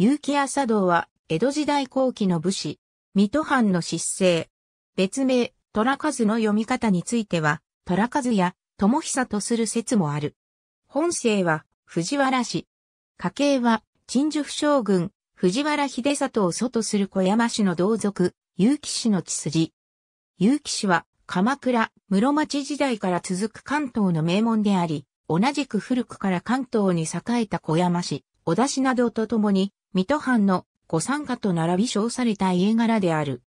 結城朝道は、江戸時代後期の武士、水戸藩の失勢。別名、虎数の読み方については、虎数や、友久とする説もある。本姓は、藤原氏。家系は、陳寿将軍、藤原秀里を祖とする小山氏の同族、結城氏の血筋。結城氏は、鎌倉、室町時代から続く関東の名門であり、同じく古くから関東に栄えた小山氏、小田氏などと共に、水戸藩の御参加と並び称された家柄である。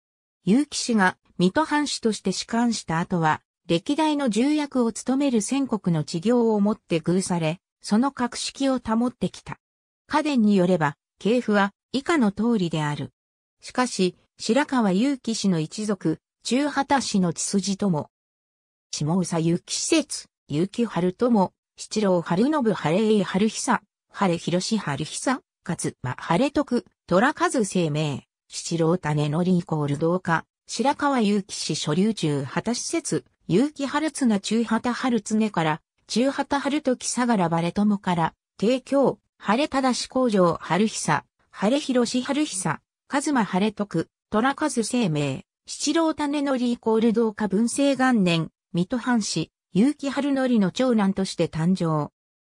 結城氏が水戸藩主として仕官した後は、歴代の重役を務める戦国の治業をもって偶され、その格式を保ってきた。家伝によれば、系譜は以下の通りである。しかし、白川結城氏の一族、中畑氏の血筋とも、下総結城施設、結城春とも、七郎春信晴栄春久、晴広春久、かつ、ま、晴れ徳、虎数生命、七郎種のりイコール同化、白川祐希氏所流中旗施設、祐希春綱中旗春常から、中旗春時相良晴友から、提供、晴れ正し工場春久、晴れ広し春久、和馬晴れ徳、虎数生命、七郎種のりイコール同化文政元年、水戸藩士、祐希春則の長男として誕生。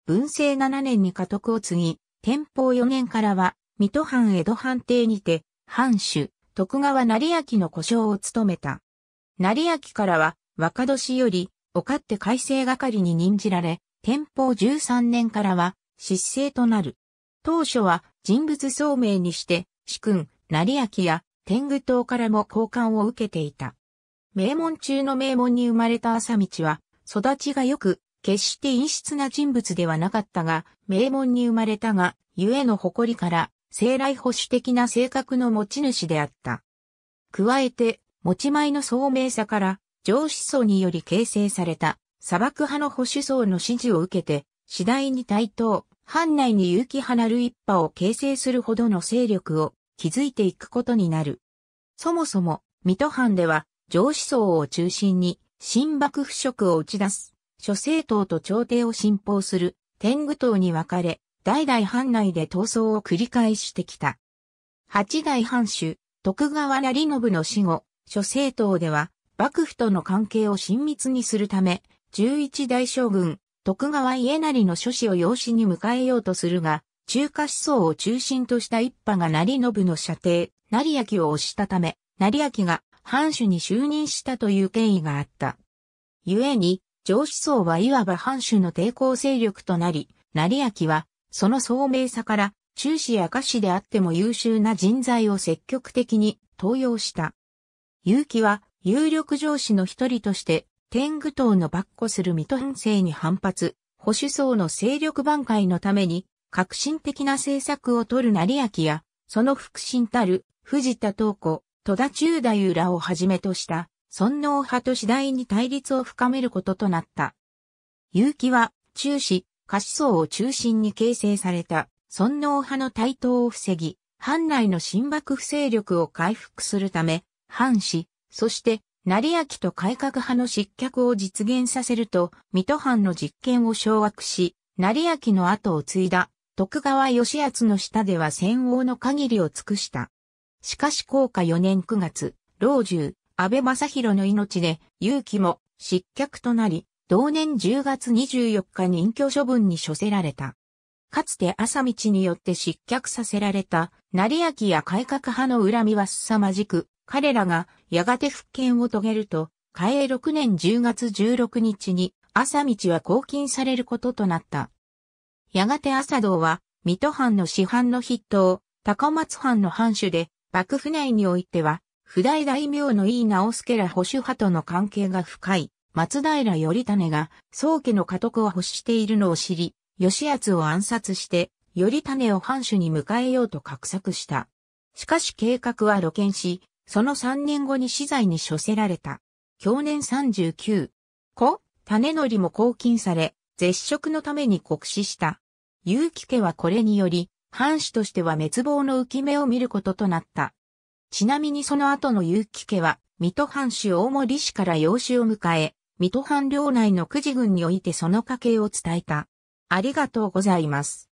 文政七年に家督を継ぎ、天保4年からは、水戸藩江戸藩邸にて、藩主、徳川成明の故障を務めた。成明からは、若年より、お勝って改正係に任じられ、天保13年からは、失政となる。当初は、人物聡明にして、主君、成明や、天狗党からも交換を受けていた。名門中の名門に生まれた朝道は、育ちが良く、決して陰湿な人物ではなかったが、名門に生まれたが、ゆえの誇りから、生来保守的な性格の持ち主であった。加えて、持ち前の聡明さから、上司層により形成された、砂漠派の保守層の支持を受けて、次第に対等、藩内に有機派なる一派を形成するほどの勢力を築いていくことになる。そもそも、水戸藩では、上司層を中心に、新幕腐食を打ち出す諸政党と朝廷を信奉する天狗党に分かれ、代々藩内で闘争を繰り返してきた。八代藩主、徳川成信の死後、諸政党では、幕府との関係を親密にするため、十一代将軍、徳川家成の諸子を養子に迎えようとするが、中華思想を中心とした一派が成信の射程、成明を推したため、成明が藩主に就任したという権威があった。故に、上司層はいわば藩主の抵抗勢力となり、成明は、その聡明さから、中止や下士であっても優秀な人材を積極的に登用した。結城は、有力上司の一人として、天狗党の跋扈する水戸編成に反発、保守層の勢力挽回のために、革新的な政策を取る成明や、その腹心たる、藤田東子、戸田中太夫らをはじめとした、尊王派と次第に対立を深めることとなった。結城は、中止、下思想を中心に形成された、尊王派の台頭を防ぎ、藩内の新幕府勢力を回復するため、藩士、そして、成明と改革派の失脚を実現させると、水戸藩の実権を掌握し、成明の後を継いだ、徳川義厚の下では戦王の限りを尽くした。しかし、降下4年9月、老中、安倍正宏の命で、勇気も失脚となり、同年10月24日に隠居処分に処せられた。かつて朝道によって失脚させられた、成明や改革派の恨みは凄まじく、彼らがやがて復権を遂げると、嘉永6年10月16日に、朝道は拘禁されることとなった。やがて朝道は、水戸藩の市藩の筆頭、高松藩の藩主で、幕府内においては、普代大名の井伊直弼ら保守派との関係が深い、松平頼種が、宗家の家督を欲しているのを知り、義厚を暗殺して、頼種を藩主に迎えようと画策した。しかし計画は露見し、その3年後に死罪に処せられた。去年39。子、種のりも拘禁され、絶食のために酷使した。結城家はこれにより、藩主としては滅亡の浮き目を見ることとなった。ちなみにその後の結城家は、水戸藩主大森氏から養子を迎え、水戸藩領内の久慈軍においてその家系を伝えた。ありがとうございます。